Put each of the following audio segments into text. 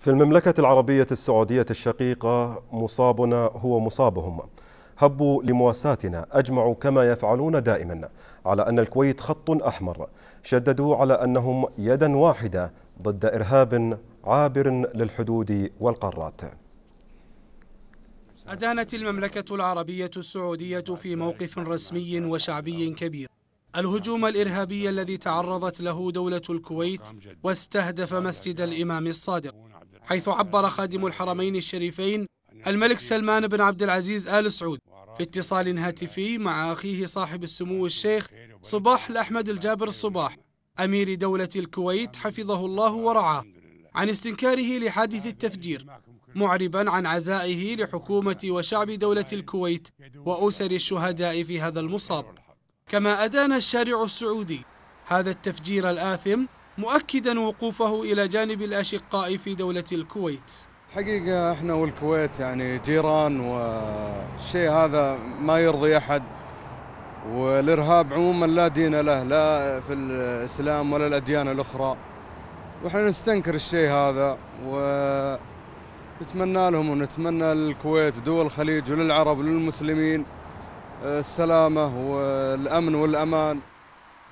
في المملكة العربية السعودية الشقيقة مصابنا هو مصابهم هبوا لمواساتنا أجمعوا كما يفعلون دائما على أن الكويت خط أحمر شددوا على أنهم يدا واحدة ضد إرهاب عابر للحدود والقارات أدانت المملكة العربية السعودية في موقف رسمي وشعبي كبير الهجوم الإرهابي الذي تعرضت له دولة الكويت واستهدف مسجد الإمام الصادق حيث عبر خادم الحرمين الشريفين الملك سلمان بن عبد العزيز آل سعود في اتصال هاتفي مع أخيه صاحب السمو الشيخ صباح الأحمد الجابر الصباح أمير دولة الكويت حفظه الله ورعاه عن استنكاره لحادث التفجير معربا عن عزائه لحكومة وشعب دولة الكويت وأسر الشهداء في هذا المصاب كما أدان الشارع السعودي هذا التفجير الآثم مؤكدا وقوفه إلى جانب الأشقاء في دولة الكويت حقيقة احنا والكويت يعني جيران والشيء هذا ما يرضي أحد والإرهاب عموما لا دين له لا في الإسلام ولا الأديان الأخرى واحنا نستنكر الشيء هذا ونتمنى لهم ونتمنى للكويت ودول الخليج وللعرب وللمسلمين السلامة والأمن والأمان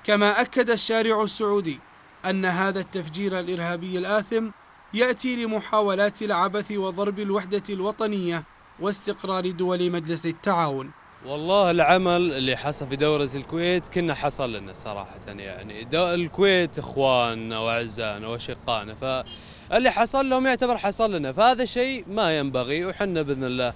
كما أكد الشارع السعودي أن هذا التفجير الإرهابي الآثم يأتي لمحاولات العبث وضرب الوحدة الوطنية واستقرار دول مجلس التعاون والله العمل اللي حصل في دورة الكويت كنا حصل لنا صراحة يعني الكويت إخواننا وأعزائنا وأشقائنا فاللي حصل لهم يعتبر حصل لنا فهذا الشيء ما ينبغي وحنا بإذن الله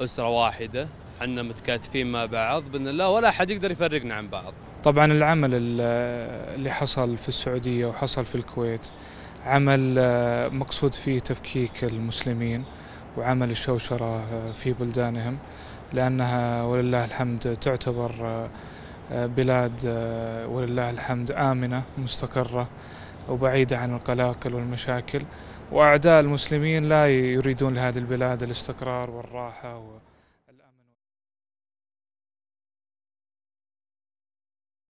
أسرة واحدة حنا متكاتفين مع بعض بإذن الله ولا أحد يقدر يفرقنا عن بعض طبعا العمل اللي حصل في السعودية وحصل في الكويت عمل آه، مقصود فيه تفكيك المسلمين وعمل الشوشرة آه، في بلدانهم لأنها ولله الحمد تعتبر آه، بلاد ولله الحمد آمنة مستقرة وبعيدة عن القلاقل والمشاكل وأعداء المسلمين لا يريدون لهذه البلاد الاستقرار والراحة و...